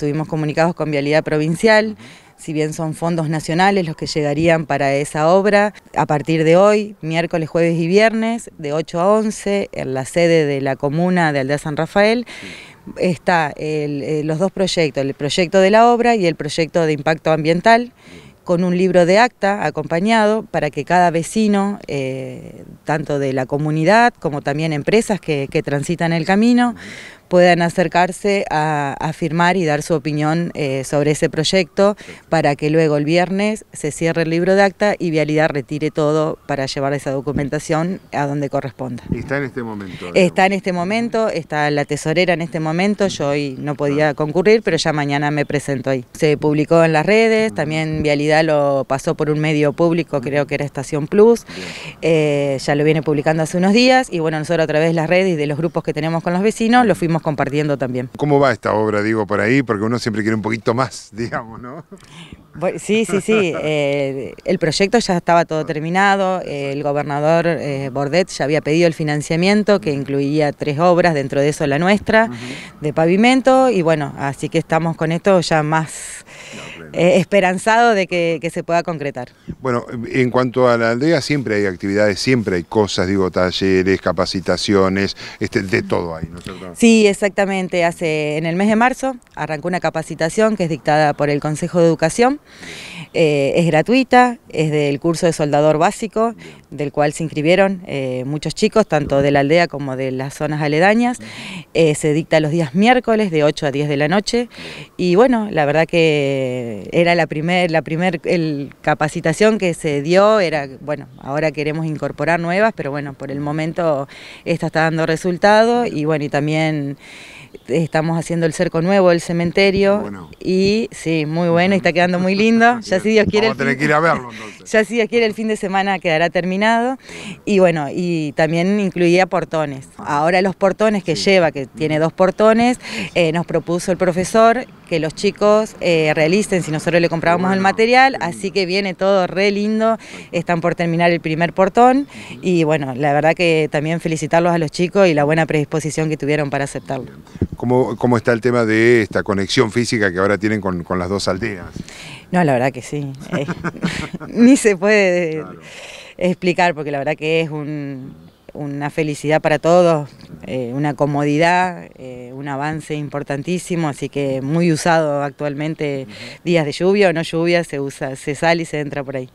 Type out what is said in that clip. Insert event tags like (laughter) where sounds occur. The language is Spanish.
Estuvimos comunicados con Vialidad Provincial, si bien son fondos nacionales los que llegarían para esa obra, a partir de hoy, miércoles, jueves y viernes, de 8 a 11, en la sede de la comuna de Aldea San Rafael, está eh, los dos proyectos, el proyecto de la obra y el proyecto de impacto ambiental, con un libro de acta acompañado para que cada vecino, eh, tanto de la comunidad como también empresas que transitan el camino, puedan acercarse a, firmar y dar su opinión eh, sobre ese proyecto para que luego el viernes se cierre el libro de acta y Vialidad retire todo para llevar esa documentación a donde corresponda. ¿Está en este momento? Está en este momento, está la tesorera en este momento, yo hoy no podía concurrir, pero ya mañana me presento ahí. Se publicó en las redes, también Vialidad lo pasó por un medio público, creo que era Estación Plus, eh, ya lo viene publicando hace unos días y bueno, nosotros a través de las redes y de los grupos que tenemos con los vecinos lo fuimos compartiendo también. ¿Cómo va esta obra, digo, por ahí? Porque uno siempre quiere un poquito más, (laughs) digamos, ¿no? Sí, sí, sí. Eh, el proyecto ya estaba todo terminado. Eh, el gobernador eh, Bordet ya había pedido el financiamiento, que incluía tres obras, dentro de eso la nuestra, de pavimento. Y bueno, así que estamos con esto ya más eh, esperanzado de que, se pueda concretar. Bueno, en cuanto a la aldea siempre hay actividades, siempre hay cosas, digo, talleres, capacitaciones, este, de todo hay, ¿no es cierto? Sí, exactamente. Hace, en el mes de marzo arrancó una capacitación que es dictada por el Consejo de Educación. Eh, es gratuita, es del curso de soldador básico, del cual se inscribieron eh, muchos chicos, tanto de la aldea como de las zonas aledañas. Eh, se dicta los días miércoles de 8 a 10 de la noche y bueno, la verdad que era la primera la primer capacitación que se dio, era bueno, ahora queremos incorporar nuevas, pero bueno, por el momento esta está dando resultado y bueno, y también estamos haciendo el cerco nuevo el cementerio y sí, muy bueno, y está quedando muy lindo. ya si Dios quiere (laughs) Ya si Dios quiere el fin de semana quedará terminado y bueno, y también incluía portones. Ahora los portones que lleva que tiene dos portones, eh, nos propuso el profesor que los chicos eh, realicen si nosotros le comprábamos el material, así que viene todo re lindo, están por terminar el primer portón y bueno, la verdad que también felicitarlos a los chicos y la buena predisposición que tuvieron para aceptarlo. ¿Cómo, cómo está el tema de esta conexión física que ahora tienen con, las dos aldeas? No, la verdad que sí, eh, (laughs) ni se puede explicar porque la verdad que es un una felicidad para todos, eh, una comodidad, eh, un avance importantísimo, así que muy usado actualmente días de lluvia o no lluvia, se usa, se sale y se entra por ahí.